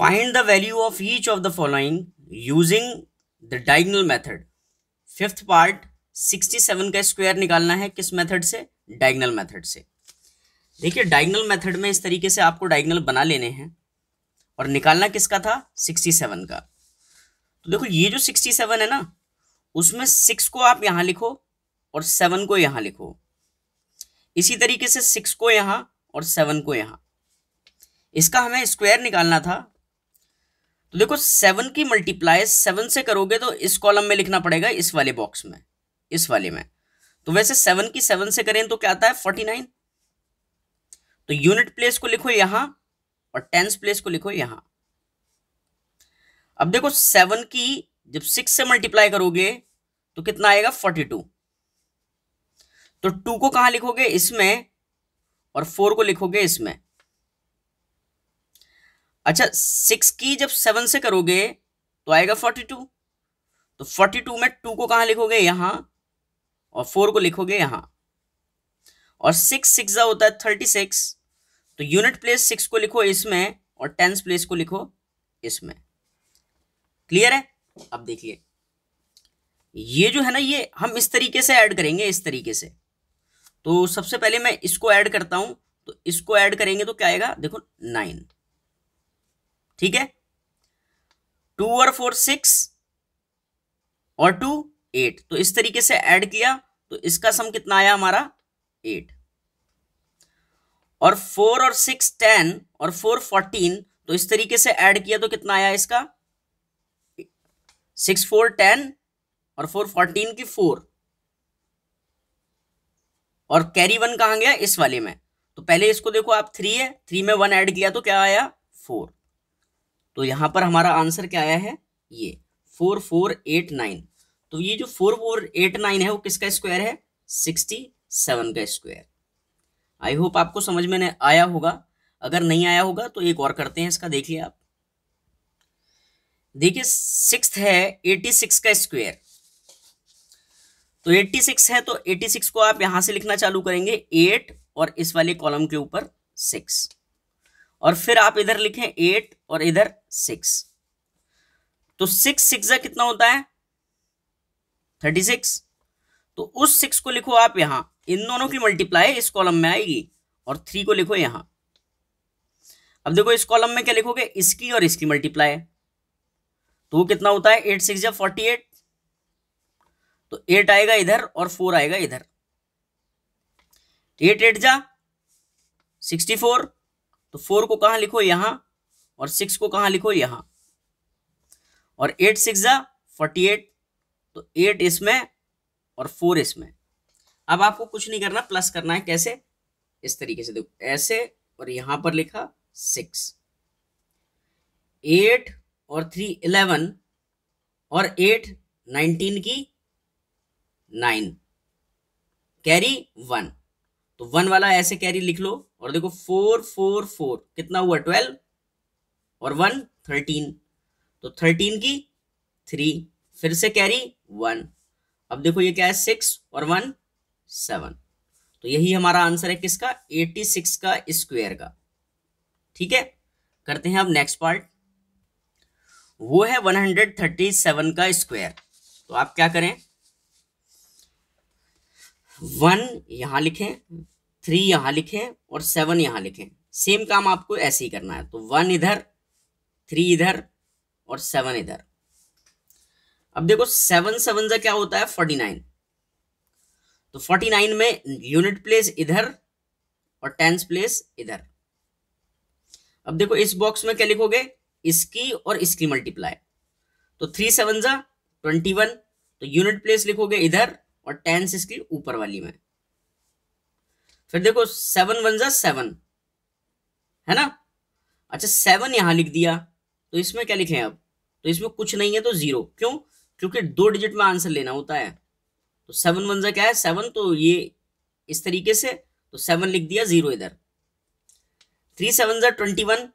the value of each of the following using the the diagonal fifth part sixty 67 का square निकालना है किस method से diagonal method से देखिए डायगनल मेथड में इस तरीके से आपको डायगनल बना लेने हैं और निकालना किसका था 67 का तो देखो ये जो 67 है ना उसमें सिक्स को आप यहाँ लिखो और सेवन को यहाँ लिखो इसी तरीके से सिक्स को यहाँ और सेवन को यहां इसका हमें स्क्वायर निकालना था तो देखो सेवन की मल्टीप्लाई सेवन से करोगे तो इस कॉलम में लिखना पड़ेगा इस वाले बॉक्स में इस वाले में तो वैसे सेवन की सेवन से करें तो क्या आता है फोर्टी नाइन तो यूनिट प्लेस को लिखो यहां और टेंस प्लेस को लिखो यहां अब देखो सेवन की जब सिक्स से मल्टीप्लाई करोगे तो कितना आएगा फोर्टी टू तो टू को कहां लिखोगे इसमें और फोर को लिखोगे इसमें अच्छा सिक्स की जब सेवन से करोगे तो आएगा फोर्टी टू तो फोर्टी टू में टू को कहां लिखोगे यहां और फोर को लिखोगे यहां और सिक्स सिक्स होता है थर्टी सिक्स तो यूनिट प्लेस सिक्स को लिखो इसमें और टेंस प्लेस को लिखो इसमें क्लियर है अब देखिए ये जो है ना ये हम इस तरीके से ऐड करेंगे इस तरीके से तो सबसे पहले मैं इसको ऐड करता हूं तो इसको ऐड करेंगे तो क्या आएगा देखो नाइन ठीक है टू और फोर सिक्स और टू एट तो इस तरीके से ऐड किया तो इसका सम कितना आया हमारा एट और फोर और सिक्स टेन और फोर फोर्टीन तो इस तरीके से ऐड किया तो कितना आया इसका सिक्स फोर टेन और फोर फोर्टीन की फोर और कैरी वन कहा गया इस वाले में तो पहले इसको देखो आप थ्री है थ्री में वन ऐड किया तो क्या आया फोर तो यहाँ पर हमारा आंसर क्या आया है ये फोर फोर एट नाइन तो ये जो फोर फोर एट नाइन है वो किसका स्क्वायर है सिक्सटी सेवन का स्क्वायर आई होप आपको समझ में आया होगा अगर नहीं आया होगा तो एक और करते हैं इसका देखिए आप देखिए सिक्स है एटी सिक्स का स्क्वायर तो एट्टी सिक्स है तो एट्टी सिक्स को आप यहां से लिखना चालू करेंगे एट और इस वाले कॉलम के ऊपर सिक्स और फिर आप इधर लिखें एट और इधर सिक्स तो सिक्स सिक्स कितना होता है थर्टी सिक्स तो उस सिक्स को लिखो आप यहां इन दोनों की मल्टीप्लाई इस कॉलम में आएगी और थ्री को लिखो यहां अब देखो इस कॉलम में क्या लिखोगे इसकी और इसकी मल्टीप्लाई तो वो कितना होता है एट सिक्स या फोर्टी एट तो एट आएगा इधर और फोर आएगा इधर एट एट जा सिक्सटी फोर तो फोर को कहा लिखो यहां और सिक्स को कहा लिखो यहां और एट सिक्स जा फोर्टी एट तो एट इसमें और फोर इसमें अब आपको कुछ नहीं करना प्लस करना है कैसे इस तरीके से देखो ऐसे और यहां पर लिखा सिक्स एट और थ्री इलेवन और एट नाइनटीन की नाइन कैरी वन तो वन वाला ऐसे कैरी लिख लो और देखो फोर फोर फोर कितना हुआ ट्वेल्व और वन थर्टीन तो थर्टीन की थ्री फिर से कैरी वन अब देखो ये क्या है सिक्स और वन सेवन तो यही हमारा आंसर है किसका एटी सिक्स का स्क्वायर का ठीक है करते हैं अब नेक्स्ट पार्ट वो है वन हंड्रेड थर्टी सेवन का स्क्वायर तो आप क्या करें वन यहां लिखें थ्री यहां लिखें और सेवन यहां लिखें सेम काम आपको ऐसे ही करना है तो वन इधर थ्री इधर और सेवन इधर अब देखो सेवन सेवन से क्या होता है फोर्टी नाइन तो फोर्टी नाइन में यूनिट प्लेस इधर और टेंस प्लेस इधर अब देखो इस बॉक्स में क्या लिखोगे इसकी और इसकी मल्टीप्लाई तो थ्री सेवन जा ट्वेंटी वन तो यूनिट प्लेस लिखोगे इधर और टेंस इसकी ऊपर वाली में फिर देखो सेवन वन जा सेवन है ना अच्छा सेवन यहां लिख दिया तो इसमें क्या लिखे अब तो इसमें कुछ नहीं है तो जीरो क्यों क्योंकि दो डिजिट में आंसर लेना होता है तो सेवन वन जा क्या है सेवन तो ये इस तरीके से तो सेवन लिख दिया जीरो इधर थ्री सेवन जा ट्वेंटी वन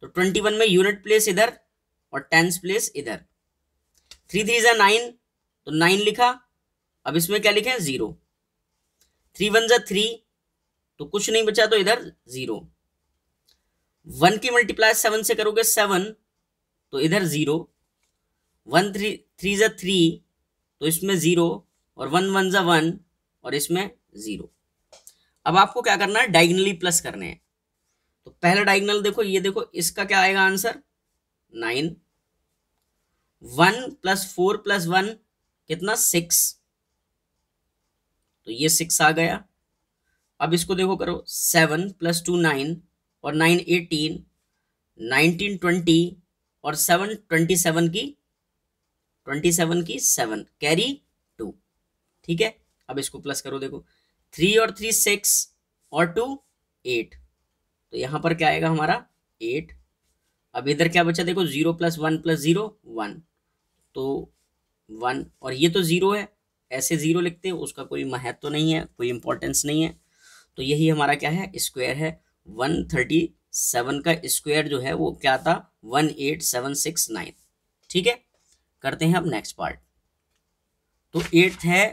तो ट्वेंटी वन में यूनिट प्लेस इधर और टेंस प्लेस इधर थ्री थ्री जा नाइन तो नाइन लिखा अब इसमें क्या लिखे जीरो थ्री वन जा थ्री तो कुछ नहीं बचा तो इधर जीरो वन की मल्टीप्लाई सेवन से करोगे सेवन तो इधर जीरो वन थ्री थ्री जै थ्री तो इसमें ज़ीरो और वन वन जै वन और इसमें ज़ीरो अब आपको क्या करना है डायगनली प्लस करने हैं तो पहला डाइगनल देखो ये देखो इसका क्या आएगा answer nine one plus four plus one कितना सिक्स तो ये सिक्स आ गया अब इसको देखो करो सेवन प्लस टू नाइन और नाइन एटीन नाइनटीन ट्वेंटी और सेवन ट्वेंटी सेवन की ट्वेंटी सेवन की सेवन कैरी टू ठीक है अब इसको प्लस करो देखो थ्री और थ्री सिक्स और टू एट तो यहाँ पर क्या आएगा हमारा एट अब इधर क्या बचा देखो zero plus one plus zero one तो वन और ये तो जीरो है ऐसे जीरो लिखते हैं उसका कोई महत्व तो नहीं है कोई इंपॉर्टेंस नहीं है तो यही हमारा क्या है स्क्वायर है वन थर्टी सेवन का स्क्वायर जो है वो क्या था one eight seven six nine ठीक है करते हैं अब नेक्स्ट पार्ट तो एट है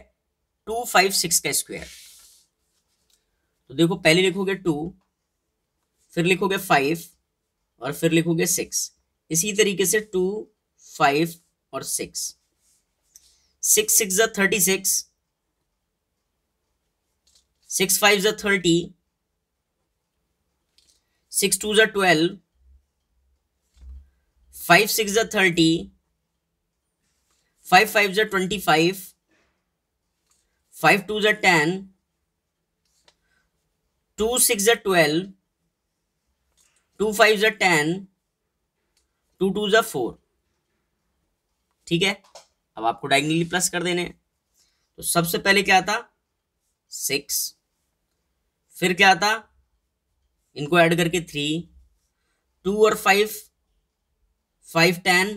टू फाइव सिक्स का स्क्वायर तो देखो पहले लिखोगे टू फिर लिखोगे फाइव और फिर लिखोगे सिक्स इसी तरीके से टू फाइव और six six six thirty six six five ज थर्टी सिक्स टू ज ट्वेल्व फाइव सिक्स ज थर्टी फाइव फाइव ज ट्वेंटी फाइव फाइव टू ज टेन टू सिक्स ज ट्वेल्व टू फाइव ज टेन टू टू ज four ठीक है अब आपको डायगनली प्लस कर देने हैं तो सबसे पहले क्या था सिक्स फिर क्या आता इनको ऐड करके थ्री टू और five five ten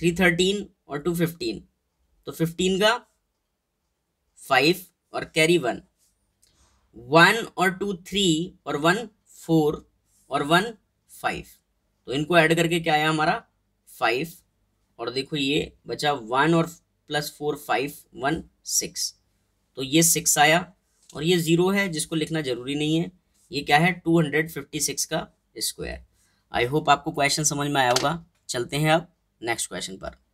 three thirteen और टू फिफ्टीन तो फिफ्टीन का फाइव और कैरी वन वन और टू थ्री और वन फोर और वन फाइव तो इनको ऐड करके क्या आया हमारा फाइव और देखो ये बचा वन और plus four five one six तो ये सिक्स आया और ये ज़ीरो है जिसको लिखना ज़रूरी नहीं है ये क्या है टू हंड्रेड फिफ्टी सिक्स का स्क्वायर आई होप आपको क्वेश्चन समझ में आया होगा चलते हैं अब नेक्स्ट क्वेश्चन पर